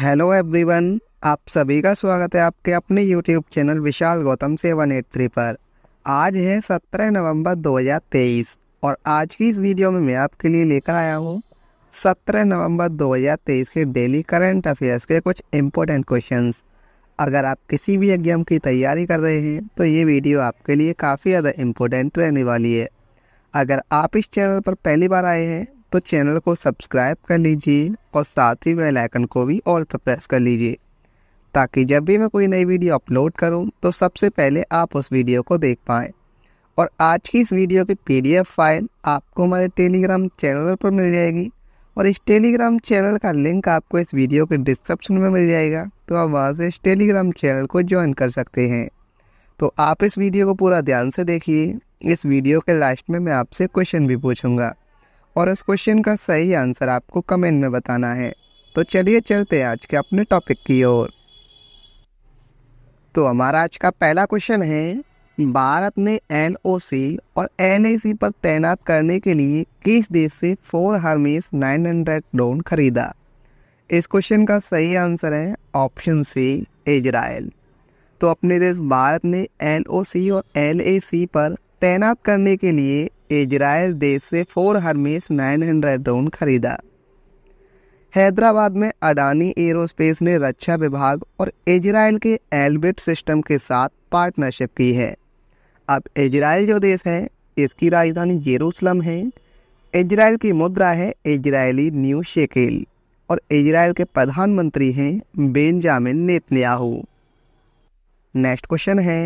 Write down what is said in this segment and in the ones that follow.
hello everyone आप सभी का स्वागत है आपके अपने YouTube channel Vishal Gautam seven eight three पर आज है सत्रह नवंबर तेईस और आज की इस वीडियो में मैं आपके लिए लेकर आया हूँ सत्रह नवंबर तेईस के डेली करंट अफेयर्स के कुछ इम्पोर्टेंट क्वेश्चंस अगर आप किसी भी एग्जाम की तैयारी कर रहे हैं तो ये वीडियो आपके लिए काफ़ी ज़्यादा इम्पोर्टेंट रहने वाली है अगर आप इस चैनल पर पहली बार आए हैं तो चैनल को सब्सक्राइब कर लीजिए और साथ ही बेल आइकन को भी ऑल पर प्रेस कर लीजिए ताकि जब भी मैं कोई नई वीडियो अपलोड करूं तो सबसे पहले आप उस वीडियो को देख पाएँ और आज की इस वीडियो की पीडीएफ फाइल आपको हमारे टेलीग्राम चैनल पर मिल जाएगी और इस टेलीग्राम चैनल का लिंक आपको इस वीडियो के डिस्क्रिप्शन में मिल जाएगा तो आप वहाँ से इस टेलीग्राम चैनल को ज्वाइन कर सकते हैं तो आप इस वीडियो को पूरा ध्यान से देखिए इस वीडियो के लास्ट में मैं आपसे क्वेश्चन भी पूछूंगा और इस क्वेश्चन का सही आंसर आपको कमेंट में बताना है तो चलिए चलते हैं आज के अपने टॉपिक की ओर तो हमारा आज का पहला क्वेश्चन है भारत ने एल और एल पर तैनात करने के लिए किस देश से फोर नाइन 900 ड्रोन खरीदा इस क्वेश्चन का सही आंसर है ऑप्शन सी इजराइल तो अपने देश भारत ने एल और एल पर तैनात करने के लिए इजराइल देश से फोर नाइन 900 ड्रोन खरीदा हैदराबाद में अडानी एरोस्पेस ने रक्षा विभाग और इजराइल के एल्बिट सिस्टम के साथ पार्टनरशिप की है अब इजराइल जो देश है इसकी राजधानी जेरूसलम है इजराइल की मुद्रा है इजरायली न्यू शेकेल और इजराइल के प्रधानमंत्री हैं बेंजामिन नेतन्याहू नेक्स्ट क्वेश्चन है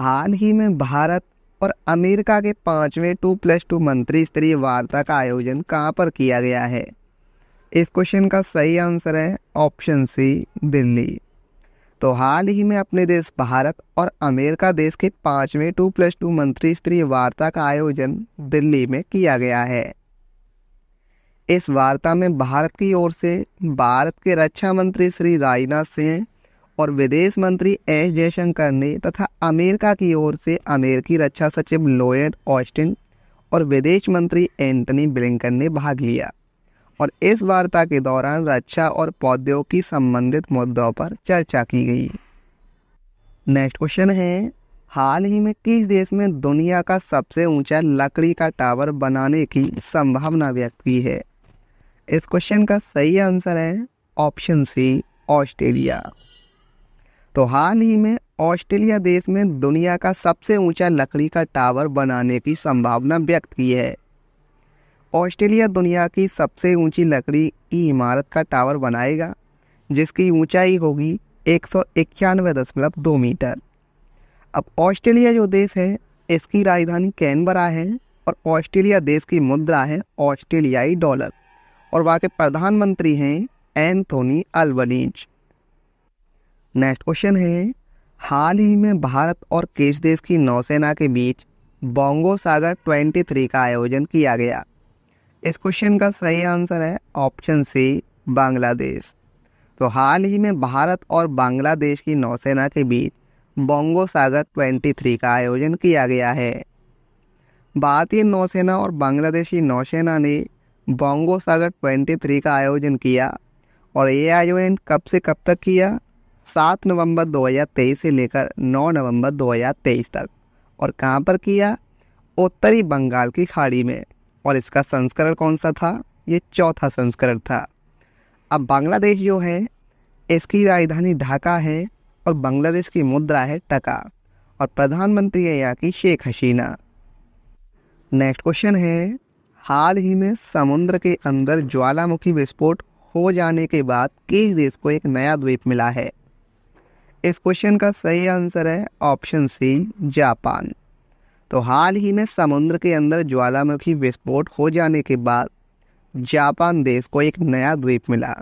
हाल ही में भारत और अमेरिका के पाँचवें टू प्लस टू मंत्री स्तरीय वार्ता का आयोजन कहाँ पर किया गया है इस क्वेश्चन का सही आंसर है ऑप्शन सी दिल्ली तो हाल ही में अपने देश भारत और अमेरिका देश के पाँचवें टू प्लस टू मंत्री स्तरीय वार्ता का आयोजन दिल्ली में किया गया है इस वार्ता में भारत की ओर से भारत के रक्षा मंत्री श्री राजनाथ सिंह और विदेश मंत्री एस जयशंकर ने तथा अमेरिका की ओर से अमेरिकी रक्षा सचिव लोयड ऑस्टिन और विदेश मंत्री एंटनी ब्लिंकन ने भाग लिया और इस वार्ता के दौरान रक्षा और प्रौद्योगिकी संबंधित मुद्दों पर चर्चा की गई नेक्स्ट क्वेश्चन है हाल ही में किस देश में दुनिया का सबसे ऊंचा लकड़ी का टावर बनाने की संभावना व्यक्त की है इस क्वेश्चन का सही आंसर है ऑप्शन सी ऑस्ट्रेलिया तो हाल ही में ऑस्ट्रेलिया देश में दुनिया का सबसे ऊंचा लकड़ी का टावर बनाने की संभावना व्यक्त की है ऑस्ट्रेलिया दुनिया की सबसे ऊंची लकड़ी की इमारत का टावर बनाएगा जिसकी ऊंचाई होगी एक सौ इक्यानवे दशमलव दो मीटर अब ऑस्ट्रेलिया जो देश है इसकी राजधानी कैनबरा है और ऑस्ट्रेलिया देश की मुद्रा है ऑस्ट्रेलियाई डॉलर और वहाँ के प्रधानमंत्री हैं एंथोनी अल्बनीज नेक्स्ट क्वेश्चन है हाल ही में भारत और किस देश की नौसेना के बीच बोंगो सागर 23 का आयोजन किया गया इस क्वेश्चन का सही आंसर है ऑप्शन सी बांग्लादेश तो हाल ही में भारत और बांग्लादेश की नौसेना के बीच बोंगो सागर 23 का आयोजन किया गया है भारतीय नौसेना और बांग्लादेशी नौसेना ने बोंगो सागर 23 का आयोजन किया और ये आयोजन कब से कब तक किया सात नवंबर 2023 से लेकर नौ नवंबर 2023 तक और कहाँ पर किया उत्तरी बंगाल की खाड़ी में और इसका संस्करण कौन सा था ये चौथा संस्करण था अब बांग्लादेश जो है इसकी राजधानी ढाका है और बांग्लादेश की मुद्रा है टका और प्रधानमंत्री है यहाँ की शेख हसीना नेक्स्ट क्वेश्चन है हाल ही में समुद्र के अंदर ज्वालामुखी विस्फोट हो जाने के बाद किस देश को एक नया द्वीप मिला है इस क्वेश्चन का सही आंसर है ऑप्शन सी जापान तो हाल ही में समुद्र के अंदर ज्वालामुखी विस्फोट हो जाने के बाद जापान देश को एक नया द्वीप मिला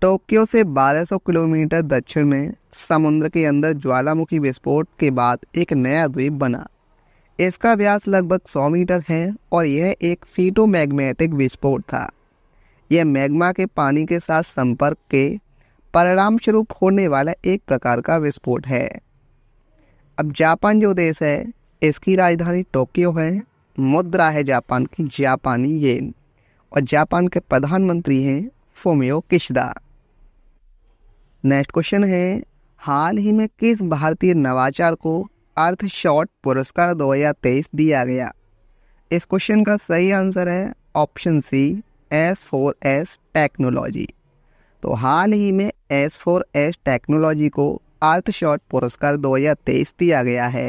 टोक्यो से 1200 किलोमीटर दक्षिण में समुद्र के अंदर ज्वालामुखी विस्फोट के बाद एक नया द्वीप बना इसका व्यास लगभग 100 मीटर है और यह एक मैग्मेटिक विस्फोट था यह मैग्मा के पानी के साथ संपर्क के परिणाम स्वरूप होने वाला एक प्रकार का विस्फोट है अब जापान जो देश है इसकी राजधानी टोक्यो है मुद्रा है जापान की जापानी येन और जापान के प्रधानमंत्री हैं फोमियो किशदा नेक्स्ट क्वेश्चन है हाल ही में किस भारतीय नवाचार को अर्थ शॉर्ट पुरस्कार 2023 दिया गया इस क्वेश्चन का सही आंसर है option C S four S technology तो हाल ही में एस फोर एस टेक्नोलॉजी को शॉर्ट पुरस्कार 2023 दिया गया है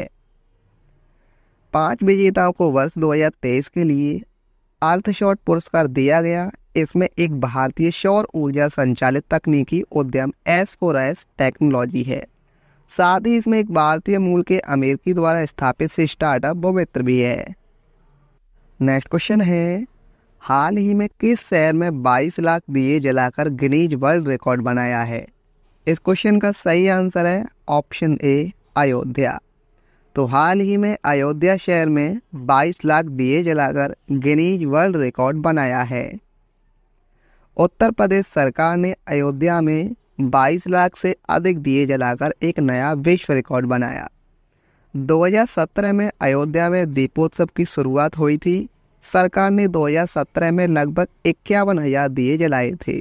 पांच विजेताओं को वर्ष 2023 के लिए शॉर्ट पुरस्कार दिया गया इसमें एक भारतीय सौर ऊर्जा संचालित तकनीकी उद्यम एस फोर एस टेक्नोलॉजी है साथ ही इसमें एक भारतीय मूल के अमेरिकी द्वारा स्थापित स्टार्टअप भी है नेक्स्ट क्वेश्चन है हाल ही में किस शहर में 22 लाख दिए जलाकर गिनीज वर्ल्ड रिकॉर्ड बनाया है इस क्वेश्चन का सही आंसर है ऑप्शन ए अयोध्या तो हाल ही में अयोध्या शहर में 22 लाख दिए जलाकर गिनीज वर्ल्ड रिकॉर्ड बनाया है उत्तर प्रदेश सरकार ने अयोध्या में 22 लाख से अधिक दिए जलाकर एक नया विश्व रिकॉर्ड बनाया 2017 में अयोध्या में दीपोत्सव की शुरुआत हुई थी सरकार ने 2017 में लगभग इक्यावन हज़ार दिए जलाए थे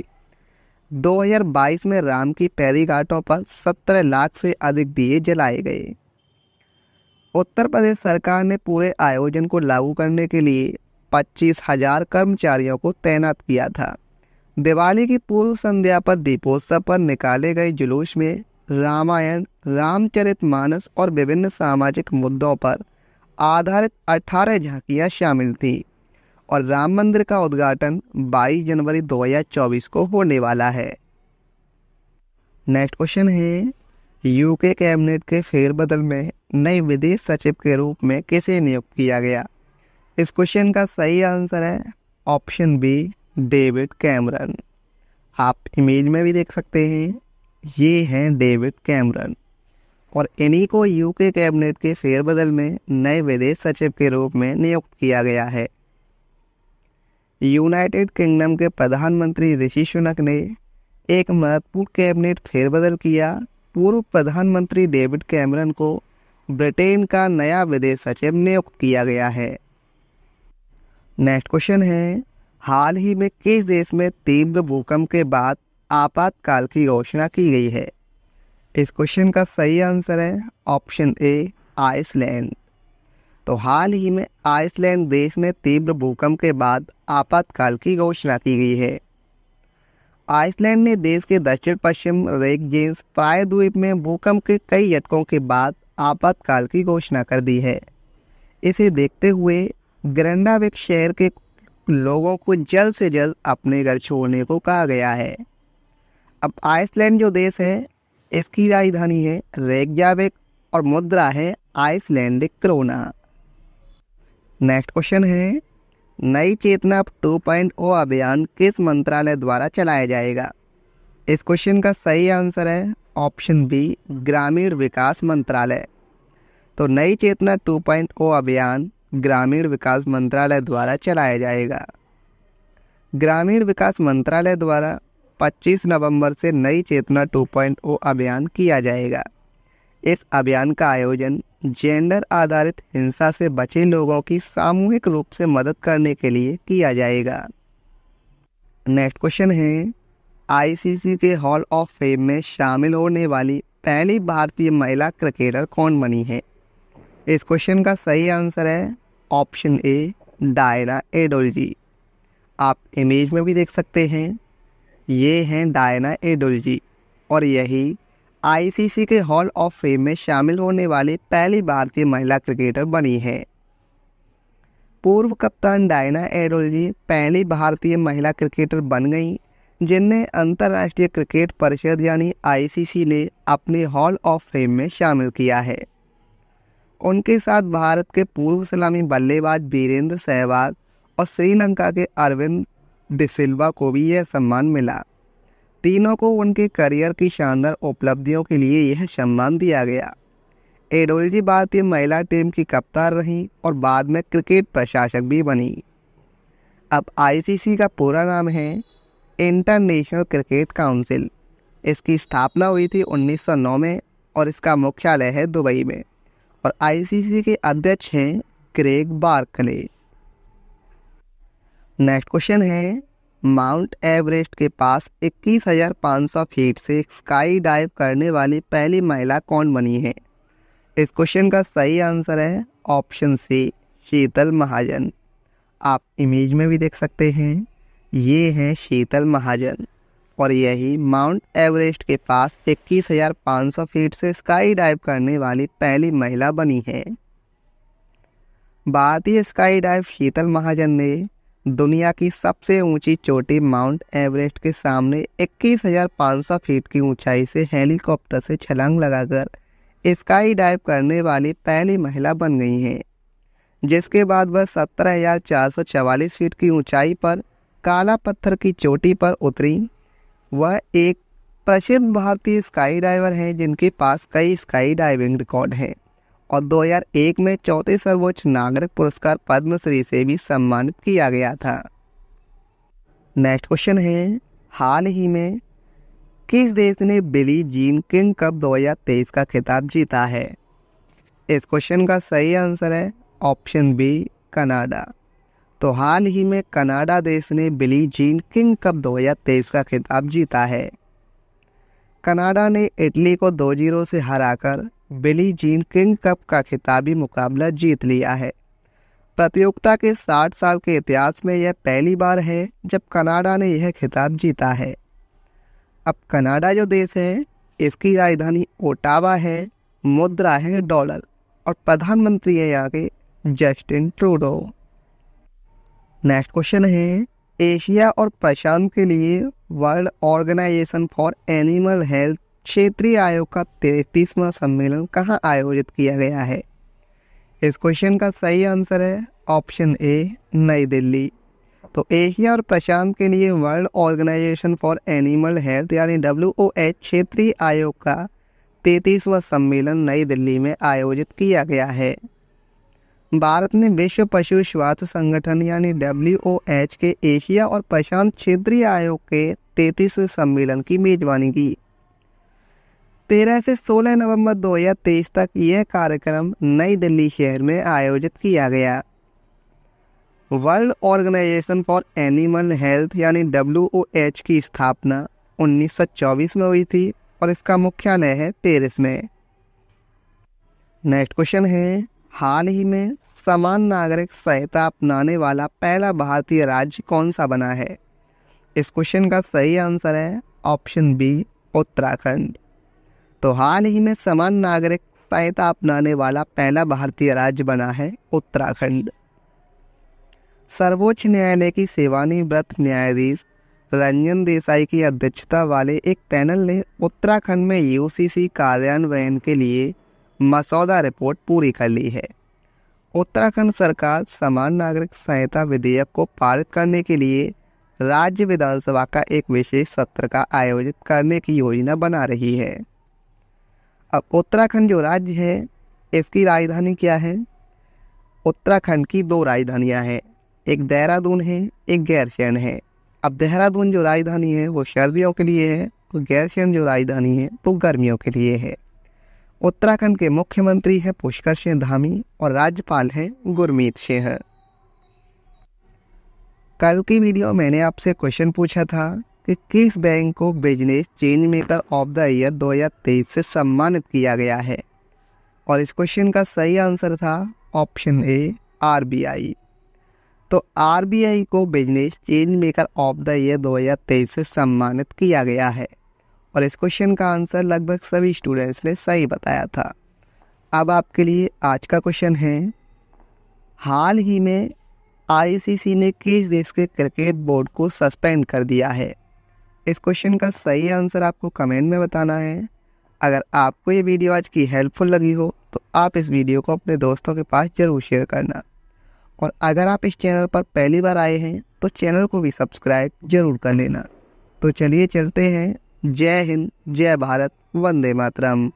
2022 में राम की पैरी घाटों पर 17 लाख से अधिक दिए जलाए गए उत्तर प्रदेश सरकार ने पूरे आयोजन को लागू करने के लिए पच्चीस हजार कर्मचारियों को तैनात किया था दिवाली की पूर्व संध्या पर दीपोत्सव पर निकाले गए जुलूस में रामायण रामचरित मानस और विभिन्न सामाजिक मुद्दों पर आधारित 18 झांकियां शामिल थीं और राम मंदिर का उद्घाटन 22 जनवरी 2024 को होने वाला है नेक्स्ट क्वेश्चन है यूके कैबिनेट के फेरबदल में नए विदेश सचिव के रूप में किसे नियुक्त किया गया इस क्वेश्चन का सही आंसर है ऑप्शन बी डेविड कैमरन आप इमेज में भी देख सकते हैं ये हैं डेविड कैमरन और इन्हीं को यूके कैबिनेट के फेरबदल में नए विदेश सचिव के रूप में नियुक्त किया गया है यूनाइटेड किंगडम के प्रधानमंत्री ऋषि सुनक ने एक महत्वपूर्ण कैबिनेट फेरबदल किया पूर्व प्रधानमंत्री डेविड कैमरन को ब्रिटेन का नया विदेश सचिव नियुक्त किया गया है नेक्स्ट क्वेश्चन है हाल ही में किस देश में तीव्र भूकंप के बाद आपातकाल की घोषणा की गई है इस क्वेश्चन का सही आंसर है ऑप्शन ए आइसलैंड तो हाल ही में आइसलैंड देश में तीव्र भूकंप के बाद आपातकाल की घोषणा की गई है आइसलैंड ने देश के दक्षिण पश्चिम रेगजेंस प्रायद्वीप में भूकंप के कई झटकों के बाद आपातकाल की घोषणा कर दी है इसे देखते हुए ग्रंडाविक शहर के लोगों को जल्द से जल्द अपने घर छोड़ने को कहा गया है अब आइसलैंड जो देश है इसकी राजधानी है रेगजाविक और मुद्रा है आइसलैंड क्रोना नेक्स्ट क्वेश्चन है नई चेतना टू पॉइंट ओ अभियान किस मंत्रालय द्वारा चलाया जाएगा इस क्वेश्चन का सही आंसर है ऑप्शन बी ग्रामीण विकास मंत्रालय तो नई चेतना टू पॉइंट ओ अभियान ग्रामीण विकास मंत्रालय द्वारा चलाया जाएगा ग्रामीण विकास मंत्रालय द्वारा 25 नवंबर से नई चेतना 2.0 अभियान किया जाएगा इस अभियान का आयोजन जेंडर आधारित हिंसा से बचे लोगों की सामूहिक रूप से मदद करने के लिए किया जाएगा नेक्स्ट क्वेश्चन है आईसीसी के हॉल ऑफ फेम में शामिल होने वाली पहली भारतीय महिला क्रिकेटर कौन बनी है इस क्वेश्चन का सही आंसर है ऑप्शन ए डायना एडोलजी आप इमेज में भी देख सकते हैं ये हैं डायना एडोलजी और यही आईसीसी के हॉल ऑफ फेम में शामिल होने वाली पहली भारतीय महिला क्रिकेटर बनी है पूर्व कप्तान डायना एडोलजी पहली भारतीय महिला क्रिकेटर बन गई जिन्हें अंतर्राष्ट्रीय क्रिकेट परिषद यानी आईसीसी ने अपने हॉल ऑफ फेम में शामिल किया है उनके साथ भारत के पूर्व सलामी बल्लेबाज बीरेंद्र सहवाग और श्रीलंका के अरविंद डिसिल्वा को भी यह सम्मान मिला तीनों को उनके करियर की शानदार उपलब्धियों के लिए यह सम्मान दिया गया एडोलजी भारतीय महिला टीम की कप्तान रही और बाद में क्रिकेट प्रशासक भी बनी अब आईसीसी का पूरा नाम है इंटरनेशनल क्रिकेट काउंसिल इसकी स्थापना हुई थी 1909 में और इसका मुख्यालय है दुबई में और आईसीसी के अध्यक्ष हैं क्रेग बार्कले नेक्स्ट क्वेश्चन है माउंट एवरेस्ट के पास 21,500 फीट से स्काई डाइव करने वाली पहली महिला कौन बनी है इस क्वेश्चन का सही आंसर है ऑप्शन सी शीतल महाजन आप इमेज में भी देख सकते हैं ये हैं शीतल महाजन और यही माउंट एवरेस्ट के पास 21,500 फीट से स्काई डाइव करने वाली पहली महिला बनी है भारतीय स्काई डाइव शीतल महाजन ने दुनिया की सबसे ऊंची चोटी माउंट एवरेस्ट के सामने 21,500 फीट की ऊंचाई से हेलीकॉप्टर से छलांग लगाकर स्काई डाइव करने वाली पहली महिला बन गई हैं जिसके बाद वह 17,444 फीट की ऊंचाई पर काला पत्थर की चोटी पर उतरी वह एक प्रसिद्ध भारतीय स्काई डाइवर हैं जिनके पास कई स्काई डाइविंग रिकॉर्ड हैं और 2001 में चौथे सर्वोच्च नागरिक पुरस्कार पद्मश्री से भी सम्मानित किया गया था नेक्स्ट क्वेश्चन है हाल ही में किस देश ने बिली जीन किंग कप 2023 का खिताब जीता है इस क्वेश्चन का सही आंसर है ऑप्शन बी कनाडा तो हाल ही में कनाडा देश ने बिली जीन किंग कप 2023 का खिताब जीता है कनाडा ने इटली को 2-0 से हराकर बिली जीन किंग कप का खिताबी मुकाबला जीत लिया है प्रतियोगिता के 60 साल के इतिहास में यह पहली बार है जब कनाडा ने यह खिताब जीता है अब कनाडा जो देश है इसकी राजधानी ओटावा है मुद्रा है डॉलर और प्रधानमंत्री है यहाँ के जस्टिन ट्रूडो नेक्स्ट क्वेश्चन है एशिया और प्रशांत के लिए world organisation for animal health क्षेत्रीय आयोग का तैतीसवां सम्मेलन कहाँ आयोजित किया गया है इस क्वेश्चन का सही आंसर है ऑप्शन ए नई दिल्ली तो एशिया और प्रशांत के लिए world organisation for animal health यानी डब्ल्यू ओ एच क्षेत्रीय आयोग का तैतीसवां सम्मेलन नई दिल्ली में आयोजित किया गया है भारत ने विश्व पशु स्वास्थ्य संगठन यानी डब्ल्यू ओ एच के एशिया और प्रशांत क्षेत्रीय आयोग के तैतीसवें सम्मेलन की मेजबानी की तेरह से सोलह नवंबर तेईस तक यह कार्यक्रम नई दिल्ली शहर में आयोजित किया गया world organisation for animal health यानी डब्ल्यू की स्थापना 1924 में हुई थी और इसका मुख्यालय है पेरिस में नेक्स्ट क्वेश्चन है हाल ही में समान नागरिक सहायता अपनाने वाला पहला भारतीय राज्य कौन सा बना है इस क्वेश्चन का सही आंसर है ऑप्शन बी उत्तराखंड तो हाल ही में समान नागरिक संहिता अपनाने वाला पहला भारतीय राज्य बना है उत्तराखंड सर्वोच्च न्यायालय की सेवानिवृत्त न्यायाधीश रंजन देसाई की अध्यक्षता वाले एक पैनल ने उत्तराखंड में यूसीसी कार्यान्वयन के लिए मसौदा रिपोर्ट पूरी कर ली है उत्तराखंड सरकार समान नागरिक संहिता विधेयक को पारित करने के लिए राज्य विधानसभा का एक विशेष सत्र का आयोजित करने की योजना बना रही है अब उत्तराखंड जो राज्य है इसकी राजधानी क्या है उत्तराखंड की दो राजधानियां हैं एक देहरादून है एक गैरसैन है अब देहरादून जो राजधानी है वो सर्दियों के लिए है और तो गैरसैन जो राजधानी है वो गर्मियों के लिए है उत्तराखंड के मुख्यमंत्री हैं पुष्कर सिंह धामी और राज्यपाल हैं गुरमीत सिंह कल की वीडियो मैंने आपसे क्वेश्चन पूछा था कि किस बैंक को business change maker of the year 2023 से सम्मानित किया गया है और इस क्वेश्चन का सही आंसर था ऑप्शन ए आर तो आर को business change maker of the year 2023 से सम्मानित किया गया है और इस क्वेश्चन का आंसर लगभग सभी स्टूडेंट्स ने सही बताया था अब आपके लिए आज का क्वेश्चन है हाल ही में आईसीसी ने किस देश के क्रिकेट बोर्ड को सस्पेंड कर दिया है इस क्वेश्चन का सही आंसर आपको कमेंट में बताना है अगर आपको ये वीडियो आज की हेल्पफुल लगी हो तो आप इस वीडियो को अपने दोस्तों के पास ज़रूर शेयर करना और अगर आप इस चैनल पर पहली बार आए हैं तो चैनल को भी सब्सक्राइब जरूर कर लेना तो चलिए चलते हैं जय हिंद जय भारत वंदे मातरम